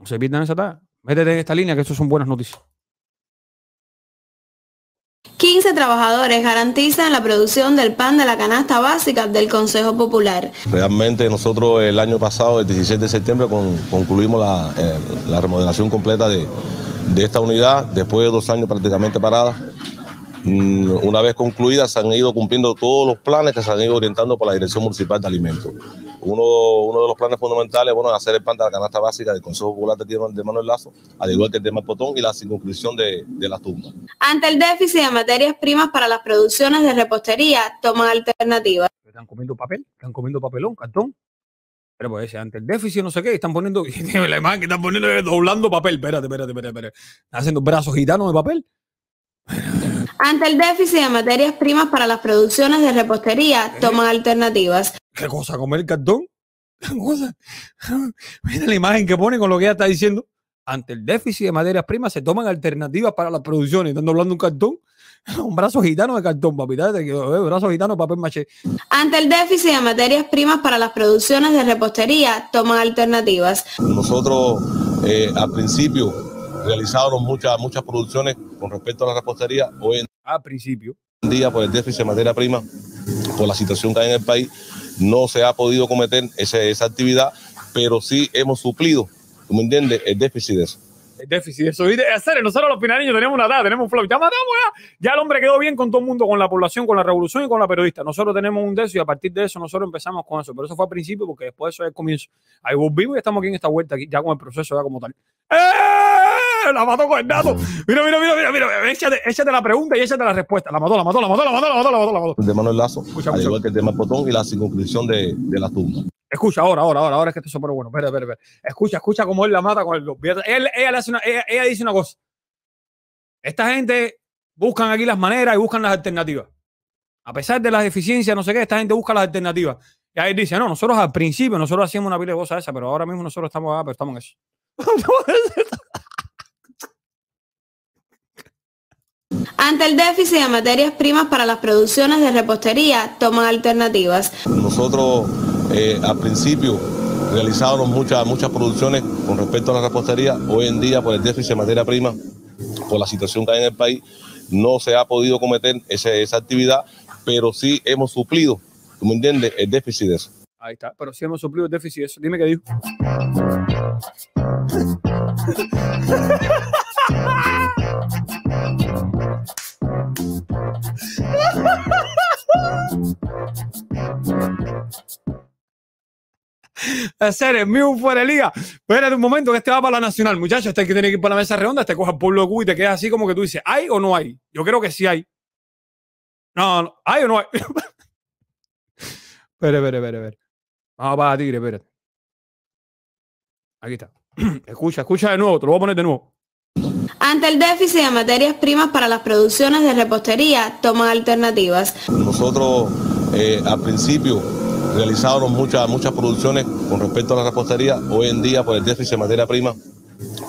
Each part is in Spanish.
No se pierdan esa tarde. Métete en esta línea que eso son buenas noticias. 15 trabajadores garantizan la producción del pan de la canasta básica del Consejo Popular. Realmente nosotros el año pasado, el 16 de septiembre, concluimos eh, la, remodelación completa de, esta unidad, después de dos años prácticamente paradas, mm, una vez concluidas, se han ido cumpliendo todos los planes que se han ido orientando por la Dirección Municipal de Alimentos. Uno, uno de los planes fundamentales bueno, es hacer el plan de la canasta básica del Consejo Popular de Manuel Lazo, al igual que el tema Potón y la circunscripción de, de las tumbas. Ante el déficit de materias primas para las producciones de repostería, toman alternativas. Están comiendo papel, están comiendo papelón, cartón. Pero pues ante el déficit, no sé qué, están poniendo, la imagen que están poniendo eh, doblando papel. Espérate, espérate, espérate, espérate. Haciendo brazos gitanos de papel. Ante el déficit de materias primas para las producciones de repostería, toman alternativas. ¿Qué cosa? ¿Comer el cartón? ¿Qué cosa? Mira la imagen que pone con lo que ella está diciendo. Ante el déficit de materias primas se toman alternativas para las producciones. Están de un cartón. Un brazo gitano de cartón, papi. Eh, brazo gitano papel maché. Ante el déficit de materias primas para las producciones de repostería, toman alternativas. Nosotros eh, al principio realizábamos muchas, muchas producciones con respecto a la repostería. Hoy en a principio. día por pues, el déficit de materias primas, por la situación que hay en el país, no se ha podido cometer esa, actividad, pero sí hemos suplido, ¿tú me entiendes?, el déficit de eso el déficit de eso. de eh, nosotros los pinariños tenemos una edad, tenemos un flow. Ya matamos ya. ¿eh? Ya el hombre quedó bien con todo el mundo, con la población, con la revolución y con la periodista. Nosotros tenemos un de y a partir de eso nosotros empezamos con eso. Pero eso fue al principio porque después de eso es el comienzo. Ahí volvimos y estamos aquí en esta vuelta, aquí, ya con el proceso, ya como tal. ¡Eh! la mató con el Mira, mira, mira, mira, mira. Échate, échate, la pregunta y échate la respuesta. La mató, la mató, la mató, la mató, la mató, la mató, la mató. El de Manuel Lazo, al que el tema Potón y la circunscripción de, de la tumba. Escucha, ahora, ahora, ahora, ahora es que esto es súper bueno. Espera, espera, espera. Escucha, escucha cómo él la mata con el... Ella, ella, le hace una, dice una cosa. Esta gente buscan aquí las maneras y buscan las alternativas. A pesar de las deficiencias, no sé qué, esta gente busca las alternativas. Y ahí dice, no, nosotros al principio, nosotros hacíamos una pila de cosas esa, pero ahora mismo nosotros estamos, acá ah, pero estamos en eso. Ante el déficit de materias primas para las producciones de repostería, toman alternativas. Nosotros eh, al principio realizábamos muchas, muchas producciones con respecto a la repostería. Hoy en día, por el déficit de materia prima, por la situación que hay en el país, no se ha podido cometer esa actividad, pero sí hemos suplido, ¿tú me entiendes?, el déficit de eso. Ahí está, pero sí hemos suplido el déficit de eso. Dime qué dijo. hacer es mío fuera de liga. Espérate un momento que este va para la nacional, muchachos. Este que tiene que ir para la mesa redonda, te este coja el pueblo Q y te quedas así como que tú dices, ¿hay o no hay? Yo creo que sí hay. No, ¿hay o no hay? espera, espera, espera, espera. Vamos para Tigre, espérate. Aquí está. escucha, escucha de nuevo, te lo voy a poner de nuevo. Ante el déficit de materias primas para las producciones de repostería, toman alternativas. Nosotros eh, al principio realizábamos muchas, muchas producciones con respecto a la repostería. Hoy en día, por el déficit de materia prima,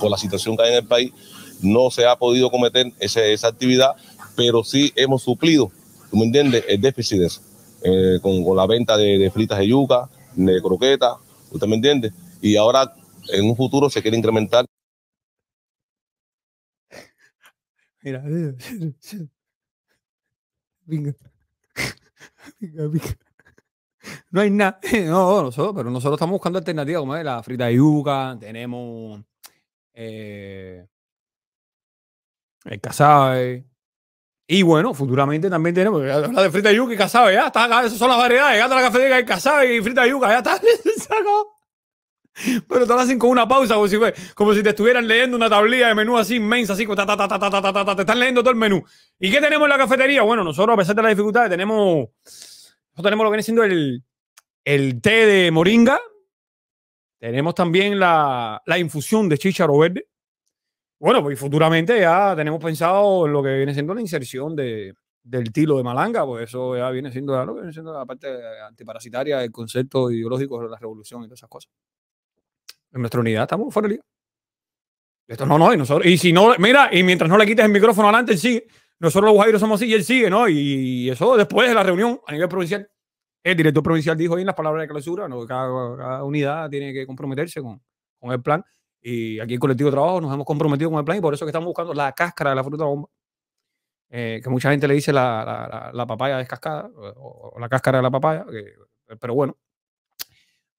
por la situación que hay en el país, no se ha podido cometer esa actividad, pero sí hemos suplido, ¿tú me entiendes?, el déficit de eso, eh, con, la venta de, fritas de yuca, de croquetas, ¿usted me entiende? Y ahora en un futuro se quiere incrementar. Mira. Venga. Venga, venga. No hay nada. No, nosotros, pero nosotros estamos buscando alternativas como es la frita de yuca, tenemos eh, el casabe. Y bueno, futuramente también tenemos la de frita de yuca y casabe, ya esas son las variedades, ya la café y casabe y frita yuca, ya está, Pero te lo hacen con una pausa, como si, como si te estuvieran leyendo una tablilla de menú así inmensa, así, ta, ta, ta, ta, ta, te están leyendo todo el menú. ¿Y qué tenemos en la cafetería? Bueno, nosotros, a pesar de las dificultades, tenemos, tenemos lo que viene siendo el, el té de moringa, tenemos también la, infusión de chícharo verde. Bueno, pues futuramente ya tenemos pensado en lo que viene siendo la inserción de, del tilo de malanga, pues eso ya viene siendo, la parte antiparasitaria, el concepto ideológico de la revolución y todas esas cosas. En nuestra unidad estamos fuera de Esto no, no, y nosotros, y si no, mira, y mientras no le quites el micrófono adelante, él sigue. Nosotros los guajiros somos así y él sigue, ¿no? Y eso después de la reunión a nivel provincial. El director provincial dijo ahí en las palabras de clausura, ¿no? cada, unidad tiene que comprometerse con, con el plan. Y aquí el colectivo de trabajo nos hemos comprometido con el plan y por eso que estamos buscando la cáscara de la fruta bomba. Eh, que mucha gente le dice la, papaya descascada o, la cáscara de la papaya, pero bueno,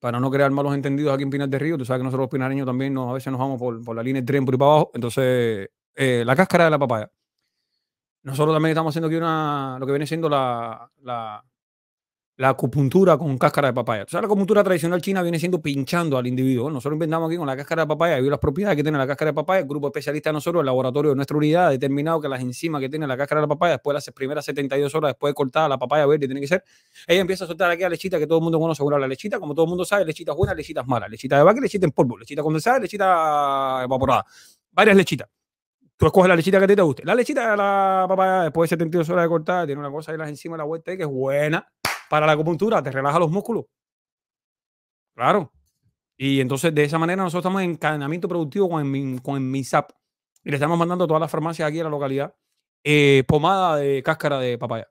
para no crear malos entendidos aquí en Pinar de Río. Tú sabes que nosotros los pinareños también a veces nos vamos por, la línea de tren por ahí para abajo. Entonces, eh, la cáscara de la papaya. Nosotros también estamos haciendo aquí una, lo que viene siendo la la acupuntura con cáscara de papaya. O sea, la acupuntura tradicional china viene siendo pinchando al individuo. nosotros inventamos aquí con la cáscara de papaya, vio las propiedades que tiene la cáscara de papaya, el grupo especialista de nosotros, el laboratorio de nuestra unidad, ha determinado que las enzimas que tiene la cáscara de papaya, después de las primeras 72 horas, después de cortada la papaya verde, tiene que ser, ella empieza a soltar aquí la lechita que todo el mundo conoce, bueno, la lechita, como todo el mundo sabe, lechitas buena, lechitas mala. lechita de vaca, lechita en polvo, lechita condensada, lechita evaporada, varias lechitas tú escoges la lechita que a te guste. La lechita de la papaya, después de 72 horas de cortada, tiene una cosa ahí las enzimas la vuelta que es buena para la acupuntura, te relaja los músculos. Claro. Y entonces de esa manera nosotros estamos en encadenamiento productivo con, el MISAP. Y le estamos mandando a todas las farmacias aquí a la localidad eh, pomada de cáscara de papaya.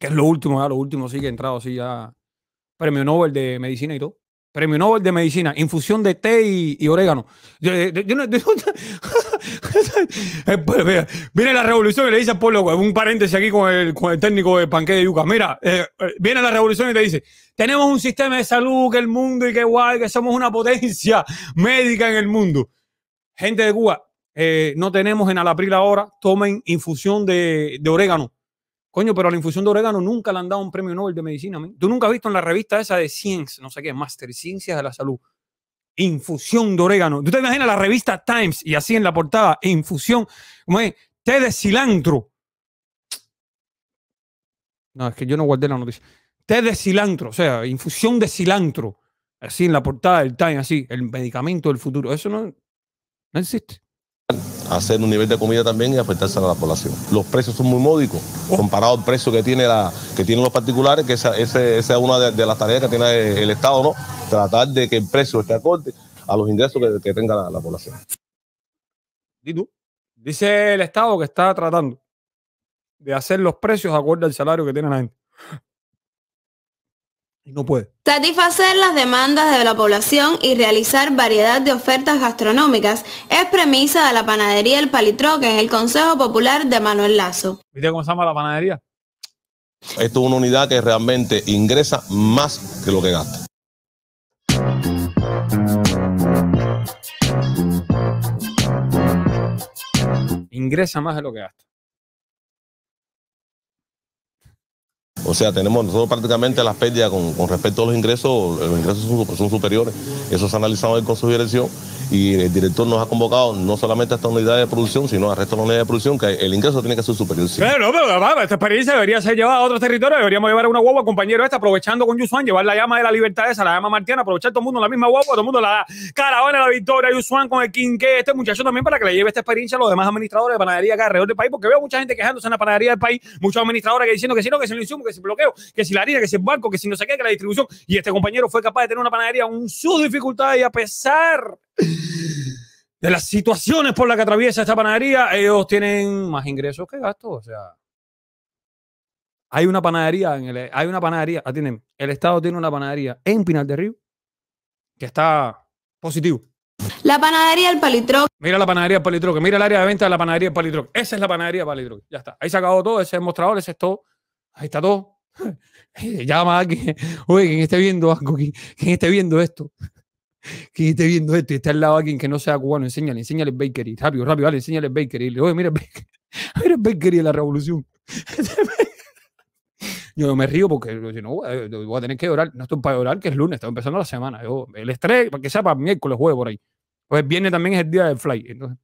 Que es lo último, ya lo último, sí que he entrado, así ya premio Nobel de medicina y todo. Premio Nobel de Medicina, infusión de té y, orégano. viene la revolución y le dice a Polo, un paréntesis aquí con el, técnico de Panque de Yuca. Mira, eh, eh, viene la revolución y te dice: Tenemos un sistema de salud que el mundo y que guay, que somos una potencia médica en el mundo. Gente de Cuba, eh, no tenemos en Alapril ahora, tomen infusión de, de orégano Coño, pero a la infusión de orégano nunca le han dado un premio Nobel de medicina. Tú nunca has visto en la revista esa de Science, no sé qué, Master Ciencias de la Salud. Infusión de orégano. ¿Tú te imaginas la revista Times y así en la portada, infusión, ¿cómo es? Té de cilantro. No, es que yo no guardé la noticia. Té de cilantro, o sea, infusión de cilantro. Así en la portada del Time, así, el medicamento del futuro. Eso no, no existe hacer un nivel de comida también y afectarse a la población. Los precios son muy módicos, comparado al precio que tiene la, que tienen los particulares, que esa, es una de, las tareas que tiene el Estado, ¿no? Tratar de que el precio esté acorde a los ingresos que, tenga la, población. ¿Y Dice el Estado que está tratando de hacer los precios acorde al salario que tiene la gente no puede. Satisfacer las demandas de la población y realizar variedad de ofertas gastronómicas es premisa de la panadería El Palitroque en el Consejo Popular de Manuel Lazo. ¿Viste cómo se llama la panadería? Esto es una unidad que realmente ingresa más que lo que gasta. Ingresa más de lo que gasta. O sea, tenemos nosotros prácticamente las pérdidas con, respecto a los ingresos, los ingresos son, superiores. Eso se ha analizado en el Consejo Dirección y el director nos ha convocado no solamente a esta unidad de producción, sino al resto de la unidad de producción, que el ingreso tiene que ser superior. Sí. pero esta experiencia debería ser llevada a otros territorios, deberíamos llevar a una guagua, compañero esta, aprovechando con Yusuan, llevar la llama de la libertad esa, la llama martiana, aprovechar todo el mundo la misma guagua, todo el mundo la caravana, la victoria, Yusuan con el quinqué, este muchacho también para que le lleve esta experiencia a los demás administradores de panadería acá alrededor del país, porque veo mucha gente quejándose en la panadería del país, muchos administradores que diciendo que si no, que si el insumo, que si bloqueo, que si la harina, que si el banco, que si no se qué, que la distribución, y este compañero fue capaz de tener una panadería con sus dificultades y a pesar de las situaciones por las que atraviesa esta panadería, ellos tienen más ingresos que gastos. O sea, hay una panadería, en el, hay una panadería, atienden, el Estado tiene una panadería en Pinal de Río que está positivo. La panadería del Palitroque. Mira la panadería del Palitroque. Mira el área de venta de la panadería del Palitroque. Esa es la panadería del Palitroque. Ya está. Ahí se acabó todo. Ese es mostrador. Ese es todo. Ahí está todo. Llama a alguien. Oye, quien esté viendo algo, quien esté viendo esto que esté viendo esto y está al lado de alguien que no sea cubano, enséñale, enséñale bakery, rápido, rápido, dale, enséñale bakery. Y le digo, oye, mira, bakery, mira bakery de la revolución. yo me río porque no, eh, voy a tener que orar. No estoy para orar, que es lunes, estoy empezando la semana. el estrés, para que sea para miércoles, jueves, por ahí. Pues viernes también es el día del fly. Entonces.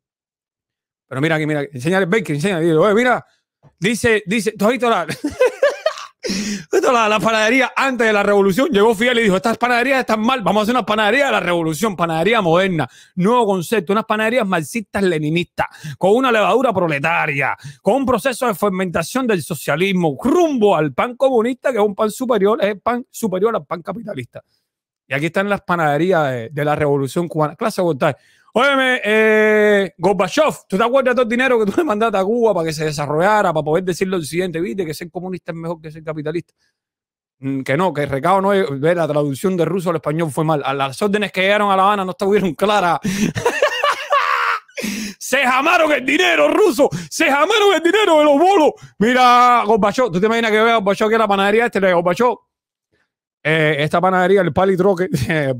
Pero mira aquí, mira, enséñale bakery, enséñale. Oye, mira, dice, dice, estoy has La, la, panadería antes de la revolución llegó Fidel y dijo, estas panaderías están mal, vamos a hacer una panadería de la revolución, panadería moderna, nuevo concepto, unas panaderías marxistas, leninistas, con una levadura proletaria, con un proceso de fermentación del socialismo, rumbo al pan comunista, que es un pan superior, es el pan superior al pan capitalista. Y aquí están las panaderías de, la revolución cubana. Clase de Óyeme, eh, Gorbachev, ¿tú te acuerdas de todo el dinero que tú le mandaste a Cuba para que se desarrollara, para poder decir al siguiente viste, que ser comunista es mejor que ser capitalista? Mm, que no, que el recado no es, la traducción de ruso al español fue mal. las órdenes que llegaron a La Habana no estuvieron claras. se jamaron el dinero ruso, se jamaron el dinero de los bolos. Mira, Gorbachev, tú te imaginas que vea Gorbachev que la panadería este le Gorbachev, eh, esta panadería, el Palitroque, eh, eh, eh, la,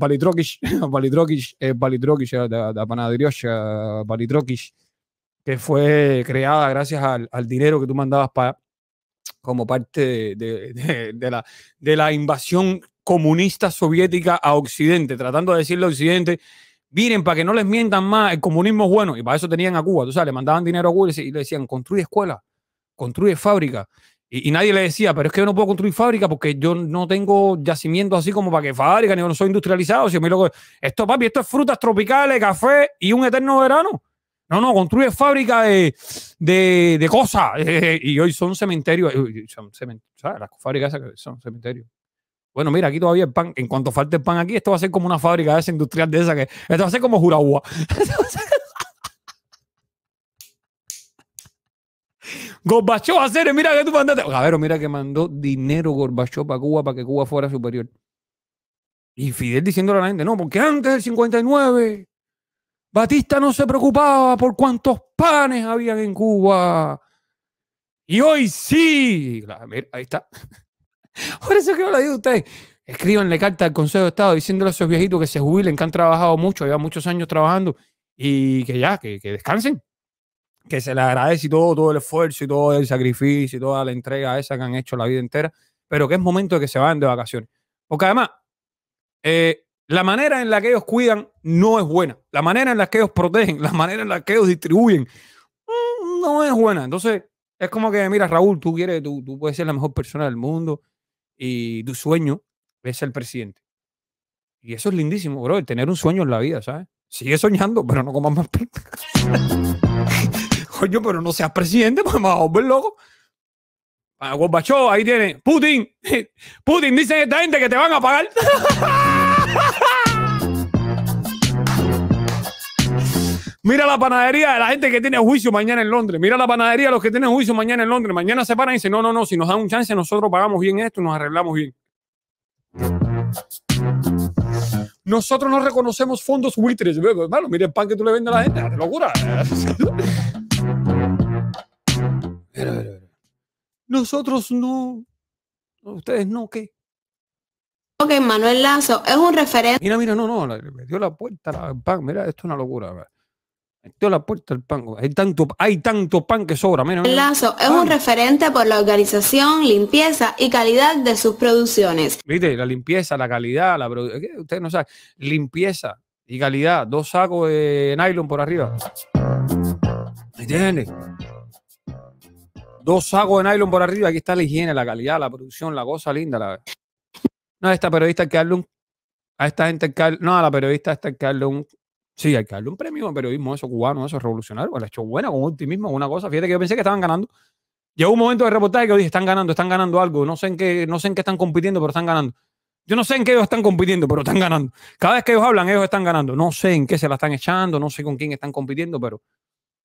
panadería Palitroquish, que fue creada gracias al, dinero que tú mandabas como parte de, la, de la invasión comunista soviética a Occidente, tratando de decirle a Occidente, miren, para que no les mientan más, el comunismo es bueno, y para eso tenían a Cuba, tú sabes, le mandaban dinero a Cuba y le decían, construye escuela construye fábrica y, nadie le decía, pero es que yo no puedo construir fábrica porque yo no tengo yacimientos así como para que fábrica, ni yo no soy industrializado. Si Esto, papi, esto es frutas tropicales, café y un eterno verano. No, no, construye fábrica de, cosas. y hoy son cementerios. Eh, las fábricas esas son cementerios. Bueno, mira, aquí todavía el pan. En cuanto falte el pan aquí, esto va a ser como una fábrica esa industrial de esa que. Esto va a ser como Juragua. Gorbachov, hacer, mira que tú mandaste. ver, mira que mandó dinero Gorbachov para Cuba para que Cuba fuera superior. Y Fidel diciéndole a la gente, no, porque antes del 59, Batista no se preocupaba por cuántos panes habían en Cuba. Y hoy sí. ahí está. Por eso que yo le digo a ustedes. Escríbanle carta al Consejo de Estado diciéndole a esos viejitos que se jubilen, que han trabajado mucho, llevan muchos años trabajando y que ya, que descansen que se le agradece todo, todo el esfuerzo y todo el sacrificio y toda la entrega esa que han hecho la vida entera, pero que es momento de que se vayan de vacaciones. Porque además, eh, la manera en la que ellos cuidan no es buena. La manera en la que ellos protegen, la manera en la que ellos distribuyen, mm, no es buena. Entonces, es como que, mira, Raúl, tú quieres, tú, puedes ser la mejor persona del mundo y tu sueño es ser presidente. Y eso es lindísimo, bro, tener un sueño en la vida, ¿sabes? Sigue soñando, pero no comas más yo, pero no seas presidente, pues me a volver loco. A ah, ahí tiene. Putin, Putin, dicen esta gente que te van a pagar. Mira la panadería de la gente que tiene juicio mañana en Londres. Mira la panadería de los que tienen juicio mañana en Londres. Mañana se paran y dicen, no, no, no, si nos dan un chance, nosotros pagamos bien esto y nos arreglamos bien. Nosotros no reconocemos fondos buitres. mira el pan que tú le vendes a la gente. Locura. Nosotros no. Ustedes no, ¿qué? Ok, Manuel Lazo, es un referente. Mira, mira, no, no, metió dio la puerta al pan. Mira, esto es una locura. dio la puerta al pan. Hay tanto, hay tanto pan que sobra. menos Lazo es un referente por la organización, limpieza y calidad de sus producciones. Viste, la limpieza, la calidad, la producción. Ustedes no saben. Limpieza y calidad. Dos sacos de nylon por arriba. ¿Me entiendes? Dos sacos de nylon por arriba. Aquí está la higiene, la calidad, la producción, la cosa linda. La... No, a esta periodista hay que darle un. A esta gente No, a la periodista que Sí, hay que darle un premio al periodismo, eso cubano, eso revolucionario. Pues la ha hecho buena con optimismo, una cosa. Fíjate que yo pensé que estaban ganando. Llegó un momento de reportaje que yo dije, están ganando, están ganando algo. No sé en qué, no sé en qué están compitiendo, pero están ganando. Yo no sé en qué ellos están compitiendo, pero están ganando. Cada vez que ellos hablan, ellos están ganando. No sé en qué se la están echando, no sé con quién están compitiendo, pero